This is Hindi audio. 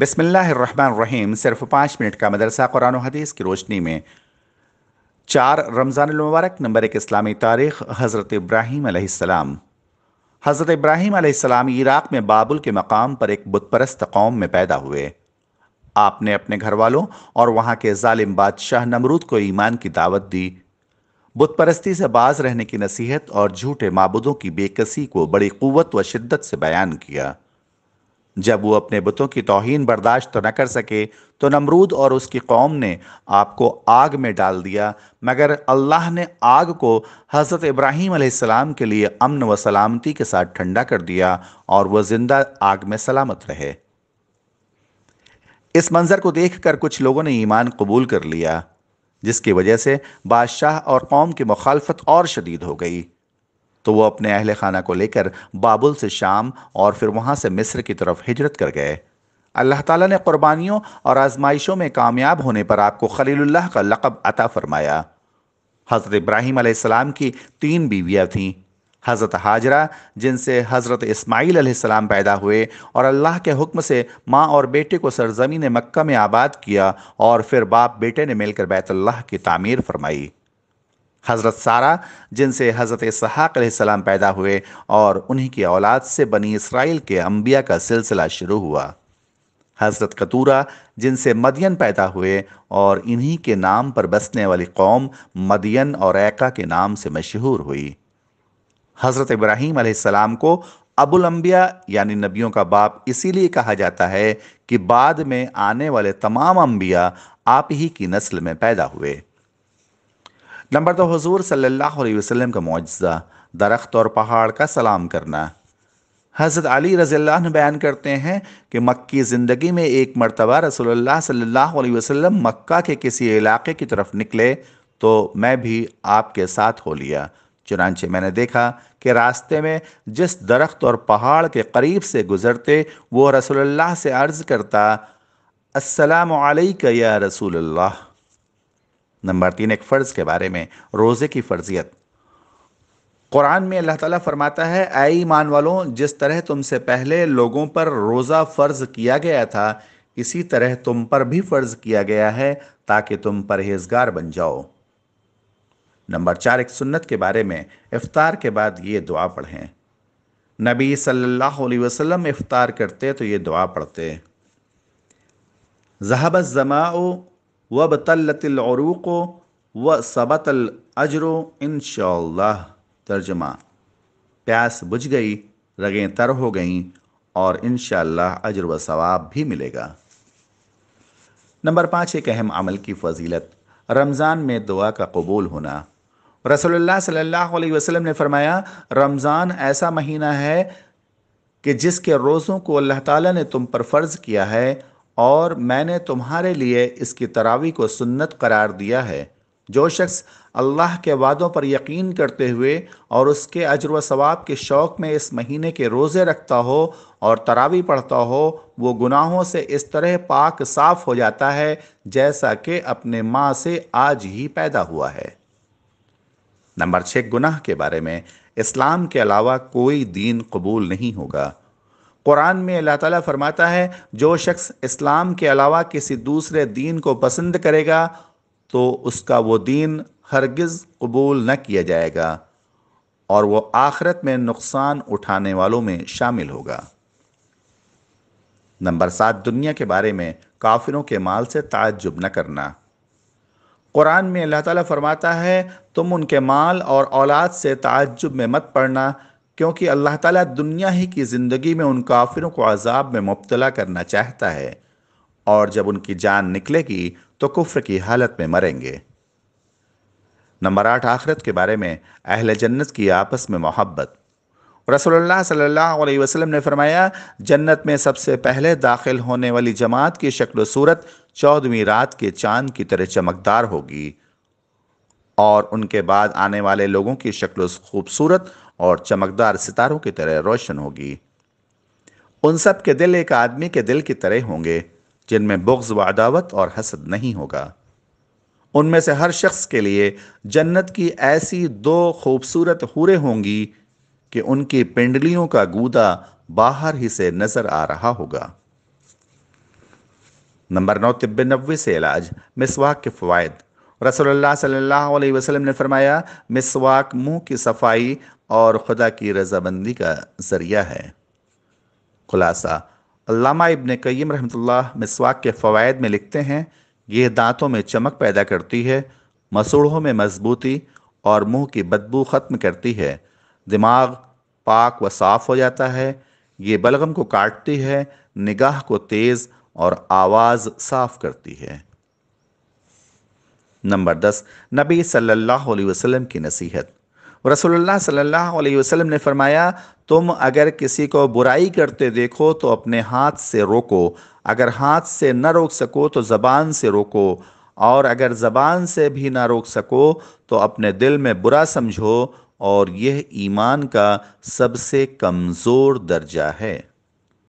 बसमीम सिर्फ पाँच मिनट का मदरसा कुरान हदीस की रोशनी में चार रमज़ान मुबारक नंबर एक इस्लामी तारीख़ हज़रत इब्राहीम हज़रत इब्राहीम इराक़ में बाबुल के मकाम पर एक बुतपरस्त कौम में पैदा हुए आपने अपने घर वालों और वहाँ के ालिम बादशाह नमरूद को ईमान की दावत दी बुतपरस्ती से बाज रहने की नसीहत और झूठे मबूदों की बेकसी को बड़ी क़वत व शिद्दत से बयान किया जब वो अपने बुतों की तोहन बर्दाश्त तो न कर सके तो नमरूद और उसकी कौम ने आपको आग में डाल दिया मगर अल्लाह ने आग को हज़रत इब्राहिम आसमाम के लिए अमन व सलामती के साथ ठंडा कर दिया और वह ज़िंदा आग में सलामत रहे इस मंज़र को देख कर कुछ लोगों ने ईमान कबूल कर लिया जिसकी वजह से बादशाह और कौम की मुखालफत और शदीद हो गई तो वो अपने अहल खाना को लेकर बाबुल से शाम और फिर वहाँ से मिस्र की तरफ हिजरत कर गए अल्लाह ताला ने कुर्बानियों और आजमाइशों में कामयाब होने पर आपको खलीलुल्लाह का लक़ब अता फरमाया हज़रत इब्राहिम आसमाम की तीन बीवियाँ थीं हज़रत हाजरा जिनसे हज़रत इस्माईल सलाम पैदा हुए और अल्लाह के हुक्म से माँ और बेटे को सरजमीन मक्का में आबाद किया और फिर बाप बेटे ने मिलकर बैतुल्लाह की तामीर फरमाई हज़रत सारा जिनसे हज़रत इसहाक पैदा हुए और उन्हीं की औलाद से बनी इसराइल के अम्बिया का सिलसिला शुरू हुआ हज़रत कतूरा जिनसे मदियन पैदा हुए और इन्हीं के नाम पर बसने वाली कौम मदियन और एका के नाम से मशहूर हुई हज़रत इब्राहीम सलाम को अबुल अम्बिया यानी नबियों का बाप इसीलिए कहा जाता है कि बाद में आने वाले तमाम अम्बिया आप ही की नस्ल में पैदा हुए नंबर दो हजूर सल्लल्लाहु अलैहि वसल्लम का मुआजा दरख्त और पहाड़ का सलाम करना हज़रत अली रज़ील्ला बयान करते हैं कि मक्की ज़िंदगी में एक मरतबा रसोल्ला सल्ला वसम मक् मक्का के किसी इलाके की तरफ निकले तो मैं भी आपके साथ हो लिया चुनानचे मैंने देखा कि रास्ते में जिस दरख्त और पहाड़ के करीब से गुज़रते वो रसोल्ला से अर्ज़ करता असलम या रसूलुल्लाह नंबर तीन एक फ़र्ज़ के बारे में रोज़े की फ़र्जियत कुरान में अल्लाह ताला फरमाता है ऐ ईमान वालों जिस तरह तुमसे पहले लोगों पर रोज़ा फ़र्ज़ किया गया था इसी तरह तुम पर भी फ़र्ज़ किया गया है ताकि तुम परहेजगार बन जाओ नंबर चार एक सुन्नत के बारे में इफ़ार के बाद ये दुआ पढ़ें नबी सल्लल्लाहु अलैहि वसल्लम इफ़ार करते तो ये दुआ पढ़ते जहाबत जमा वब बतलतलूक़ व सबतल अजरो इन तर्जमा प्यास बुझ गई रगें तर हो गईं और इन अजर व सवाब भी मिलेगा नंबर पाँच एक अहम अमल की फजीलत रमज़ान में दुआ का कबूल होना रसोल्ला सल्लल्लाहु वसलम ने फरमाया रमज़ान ऐसा महीना है कि जिसके रोज़ों को अल्लाह ताला ने तुम पर फ़र्ज़ किया है और मैंने तुम्हारे लिए इसकी तरावी को सुन्नत करार दिया है जो शख्स अल्लाह के वादों पर यकीन करते हुए और उसके अजर व सवाब के शौक़ में इस महीने के रोज़े रखता हो और तरावी पढ़ता हो वो गुनाहों से इस तरह पाक साफ हो जाता है जैसा कि अपने माँ से आज ही पैदा हुआ है नंबर छः गुनाह के बारे में इस्लाम के अलावा कोई दीन कबूल नहीं होगा कुरान में अल्लाह ताला फरमाता है जो शख्स इस्लाम के अलावा किसी दूसरे दीन को पसंद करेगा तो उसका वो दीन हरगिज़ कबूल न किया जाएगा और वो आखरत में नुकसान उठाने वालों में शामिल होगा नंबर सात दुनिया के बारे में काफिरों के माल से ताज्जुब न करना कुरान में अल्लाह ताला फरमाता है तुम उनके माल और औलाद से ताज्जुब में मत पड़ना क्योंकि अल्लाह ताला दुनिया ही की ज़िंदगी में उन काफिरों को अजाब में मुबतला करना चाहता है और जब उनकी जान निकलेगी तो कुफ्र की हालत में मरेंगे नंबर आठ आखरत के बारे में अहल जन्नत की आपस में मोहब्बत रसोल्ला सल्लल्लाहु अलैहि वसल्लम ने फरमाया जन्नत में सबसे पहले दाखिल होने वाली जमात की शक्ल सूरत चौदहवीं रात के चांद की तरह चमकदार होगी और उनके बाद आने वाले लोगों की शक्ल खूबसूरत और चमकदार सितारों की तरह रोशन होगी उन सब के दिल एक आदमी के दिल की तरह होंगे जिनमें बुग्ज व अदावत और हसद नहीं होगा उनमें से हर शख्स के लिए जन्नत की ऐसी दो खूबसूरत हूरें होंगी कि उनकी पिंडलियों का गूदा बाहर ही से नजर आ रहा होगा नंबर नौ तिब्बे नब्बे से इलाज मिसवाक के फवायद रसोल्ला सल्ला वसलम ने फरमाया मिसवाक मुंह की सफाई और खुदा की रजाबंदी का ज़रिया है खुलासा अल्लामा इबन कईम रहमत मिसवाक के फ़वाद में लिखते हैं यह दांतों में चमक पैदा करती है मसूढ़ों में मजबूती और मुंह की बदबू ख़त्म करती है दिमाग पाक व साफ हो जाता है ये बलगम को काटती है निगाह को तेज़ और आवाज़ साफ करती है नंबर दस नबी सल्लल्लाहु अलैहि वसल्लम की नसीहत रसोल्ला सल्लल्लाहु अलैहि वसल्लम ने फरमाया तुम अगर किसी को बुराई करते देखो तो अपने हाथ से रोको अगर हाथ से न रोक सको तो ज़बान से रोको और अगर ज़बान से भी ना रोक सको तो अपने दिल में बुरा समझो और यह ईमान का सबसे कमज़ोर दर्जा है